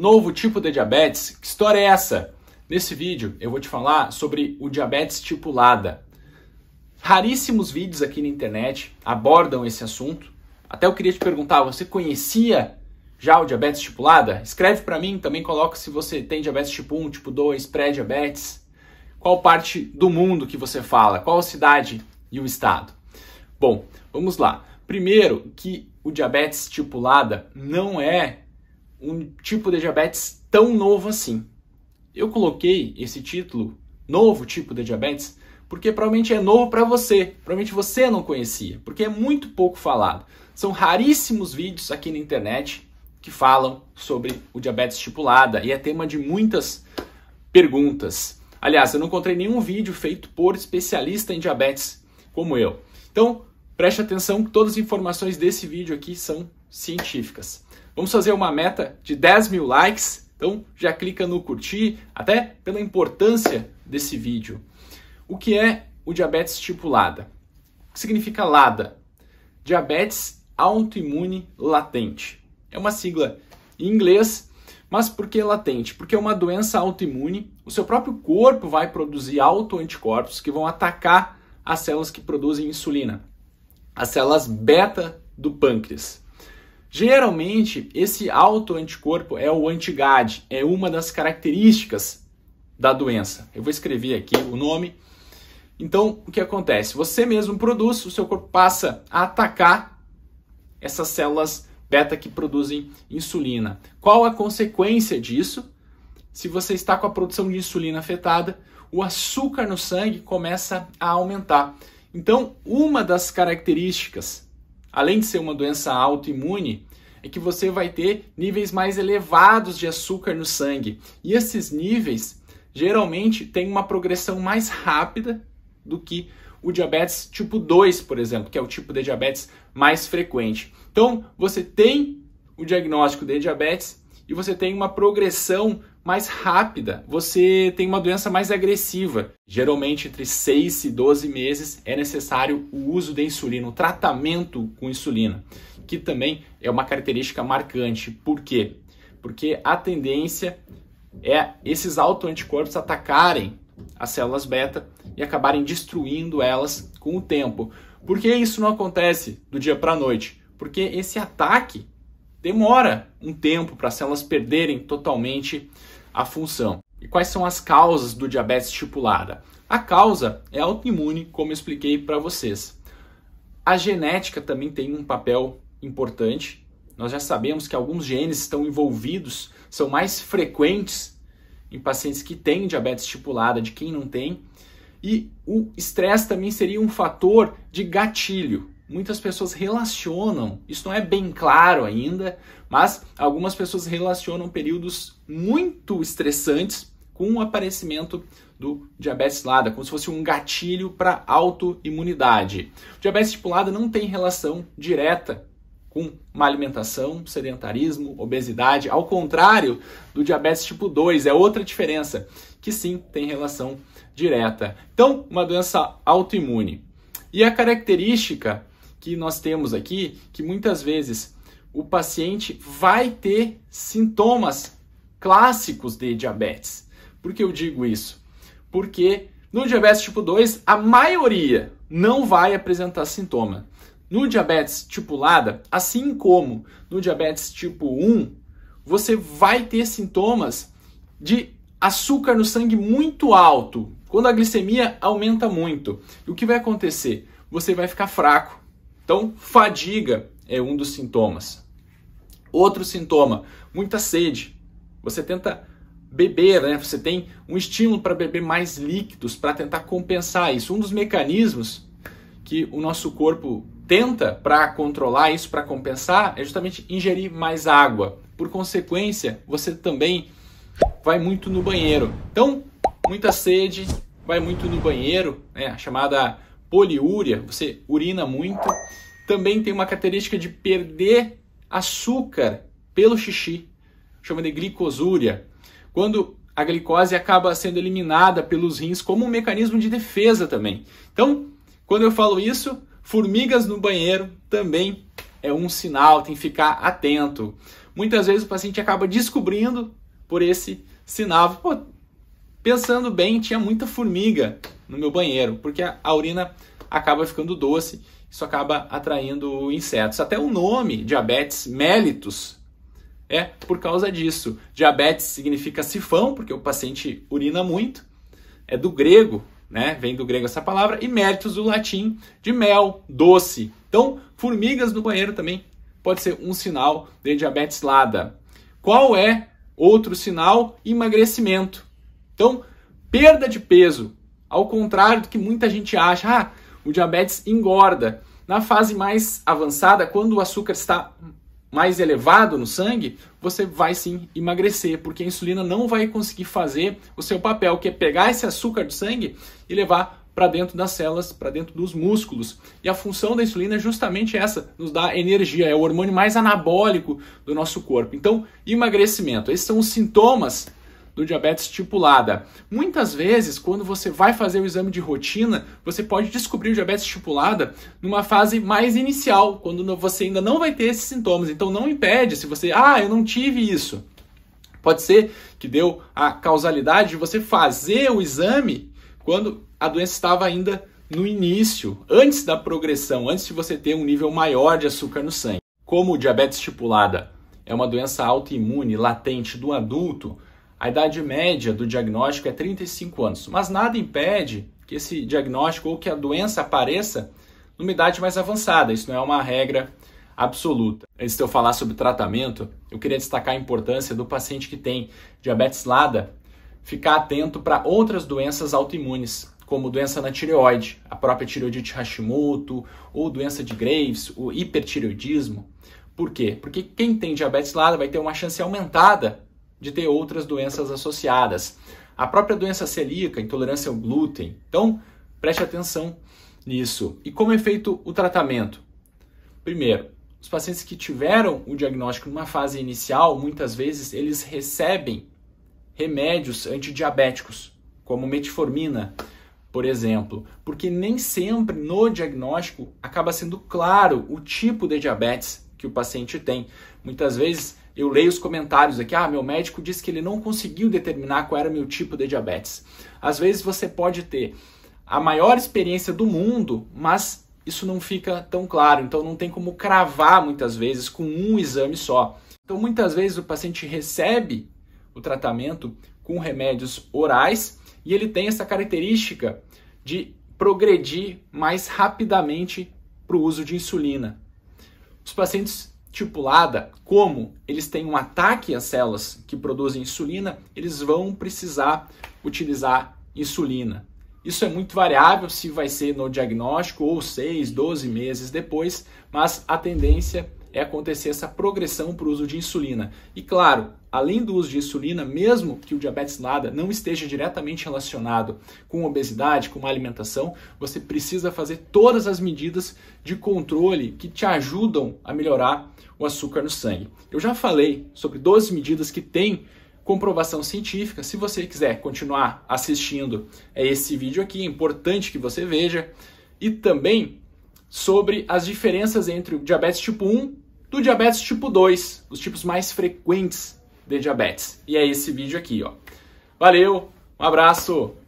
Novo tipo de diabetes? Que história é essa? Nesse vídeo eu vou te falar sobre o diabetes tipulada. Raríssimos vídeos aqui na internet abordam esse assunto. Até eu queria te perguntar, você conhecia já o diabetes tipulada? Escreve para mim, também coloca se você tem diabetes tipo 1, tipo 2, pré-diabetes. Qual parte do mundo que você fala? Qual cidade e o estado? Bom, vamos lá. Primeiro que o diabetes tipulada não é um tipo de diabetes tão novo assim. Eu coloquei esse título, novo tipo de diabetes, porque provavelmente é novo para você, provavelmente você não conhecia, porque é muito pouco falado. São raríssimos vídeos aqui na internet que falam sobre o diabetes tipulada e é tema de muitas perguntas. Aliás, eu não encontrei nenhum vídeo feito por especialista em diabetes como eu. Então, preste atenção que todas as informações desse vídeo aqui são científicas. Vamos fazer uma meta de 10 mil likes, então já clica no curtir, até pela importância desse vídeo. O que é o diabetes tipo LADA? O que significa LADA? Diabetes autoimune latente. É uma sigla em inglês, mas por que latente? Porque é uma doença autoimune, o seu próprio corpo vai produzir autoanticorpos que vão atacar as células que produzem insulina, as células beta do pâncreas. Geralmente, esse autoanticorpo é o anti é uma das características da doença. Eu vou escrever aqui o nome. Então, o que acontece? Você mesmo produz, o seu corpo passa a atacar essas células beta que produzem insulina. Qual a consequência disso? Se você está com a produção de insulina afetada, o açúcar no sangue começa a aumentar. Então, uma das características além de ser uma doença autoimune, é que você vai ter níveis mais elevados de açúcar no sangue. E esses níveis geralmente têm uma progressão mais rápida do que o diabetes tipo 2, por exemplo, que é o tipo de diabetes mais frequente. Então, você tem o diagnóstico de diabetes e você tem uma progressão mais rápida, você tem uma doença mais agressiva. Geralmente, entre 6 e 12 meses é necessário o uso de insulina, o tratamento com insulina, que também é uma característica marcante. Por quê? Porque a tendência é esses autoanticorpos atacarem as células beta e acabarem destruindo elas com o tempo. Por que isso não acontece do dia para a noite? Porque esse ataque demora um tempo para as células perderem totalmente a função. E quais são as causas do diabetes estipulada? A causa é autoimune, como expliquei para vocês. A genética também tem um papel importante. Nós já sabemos que alguns genes estão envolvidos, são mais frequentes em pacientes que têm diabetes estipulada de quem não tem. E o estresse também seria um fator de gatilho muitas pessoas relacionam, isso não é bem claro ainda, mas algumas pessoas relacionam períodos muito estressantes com o aparecimento do diabetes lada, como se fosse um gatilho para autoimunidade. O diabetes tipo lada não tem relação direta com mal alimentação, sedentarismo, obesidade, ao contrário do diabetes tipo 2, é outra diferença, que sim tem relação direta. Então, uma doença autoimune. E a característica que nós temos aqui, que muitas vezes o paciente vai ter sintomas clássicos de diabetes. Por que eu digo isso? Porque no diabetes tipo 2, a maioria não vai apresentar sintoma. No diabetes tipulada, assim como no diabetes tipo 1, você vai ter sintomas de açúcar no sangue muito alto, quando a glicemia aumenta muito. E o que vai acontecer? Você vai ficar fraco, então, fadiga é um dos sintomas. Outro sintoma, muita sede. Você tenta beber, né? Você tem um estímulo para beber mais líquidos para tentar compensar isso. Um dos mecanismos que o nosso corpo tenta para controlar isso, para compensar, é justamente ingerir mais água. Por consequência, você também vai muito no banheiro. Então, muita sede, vai muito no banheiro, né? A chamada poliúria, você urina muito, também tem uma característica de perder açúcar pelo xixi, chama de glicosúria. Quando a glicose acaba sendo eliminada pelos rins como um mecanismo de defesa também. Então, quando eu falo isso, formigas no banheiro também é um sinal, tem que ficar atento. Muitas vezes o paciente acaba descobrindo por esse sinal. Pô, pensando bem, tinha muita formiga no meu banheiro, porque a urina acaba ficando doce, isso acaba atraindo insetos. Até o nome diabetes mellitus é por causa disso. Diabetes significa sifão, porque o paciente urina muito. É do grego, né? Vem do grego essa palavra e mellitus do latim de mel, doce. Então, formigas no banheiro também pode ser um sinal de diabetes lada. Qual é outro sinal? Emagrecimento. Então, perda de peso ao contrário do que muita gente acha, ah, o diabetes engorda. Na fase mais avançada, quando o açúcar está mais elevado no sangue, você vai sim emagrecer, porque a insulina não vai conseguir fazer o seu papel, que é pegar esse açúcar do sangue e levar para dentro das células, para dentro dos músculos. E a função da insulina é justamente essa, nos dá energia, é o hormônio mais anabólico do nosso corpo. Então, emagrecimento, esses são os sintomas do diabetes estipulada. Muitas vezes, quando você vai fazer o exame de rotina, você pode descobrir o diabetes estipulada numa fase mais inicial, quando você ainda não vai ter esses sintomas. Então não impede se você, ah, eu não tive isso. Pode ser que deu a causalidade de você fazer o exame quando a doença estava ainda no início, antes da progressão, antes de você ter um nível maior de açúcar no sangue. Como o diabetes estipulada é uma doença autoimune latente do adulto, a idade média do diagnóstico é 35 anos, mas nada impede que esse diagnóstico ou que a doença apareça numa idade mais avançada. Isso não é uma regra absoluta. Antes de eu falar sobre tratamento, eu queria destacar a importância do paciente que tem diabetes LADA ficar atento para outras doenças autoimunes, como doença na tireoide, a própria tireoidite Hashimoto, ou doença de Graves, o hipertireoidismo. Por quê? Porque quem tem diabetes LADA vai ter uma chance aumentada de ter outras doenças associadas. A própria doença celíaca, intolerância ao glúten. Então, preste atenção nisso. E como é feito o tratamento? Primeiro, os pacientes que tiveram o diagnóstico numa fase inicial, muitas vezes eles recebem remédios antidiabéticos, como metformina, por exemplo, porque nem sempre no diagnóstico acaba sendo claro o tipo de diabetes que o paciente tem. Muitas vezes eu leio os comentários aqui, ah, meu médico disse que ele não conseguiu determinar qual era o meu tipo de diabetes. Às vezes você pode ter a maior experiência do mundo, mas isso não fica tão claro, então não tem como cravar muitas vezes com um exame só. Então muitas vezes o paciente recebe o tratamento com remédios orais e ele tem essa característica de progredir mais rapidamente para o uso de insulina. Os pacientes estipulada como eles têm um ataque às células que produzem insulina, eles vão precisar utilizar insulina. Isso é muito variável se vai ser no diagnóstico ou 6, 12 meses depois, mas a tendência é acontecer essa progressão para o uso de insulina. E claro, além do uso de insulina, mesmo que o diabetes nada não esteja diretamente relacionado com obesidade, com uma alimentação, você precisa fazer todas as medidas de controle que te ajudam a melhorar o açúcar no sangue. Eu já falei sobre 12 medidas que têm comprovação científica. Se você quiser continuar assistindo esse vídeo aqui, é importante que você veja. E também sobre as diferenças entre o diabetes tipo 1 do diabetes tipo 2, os tipos mais frequentes de diabetes. E é esse vídeo aqui, ó. Valeu, um abraço!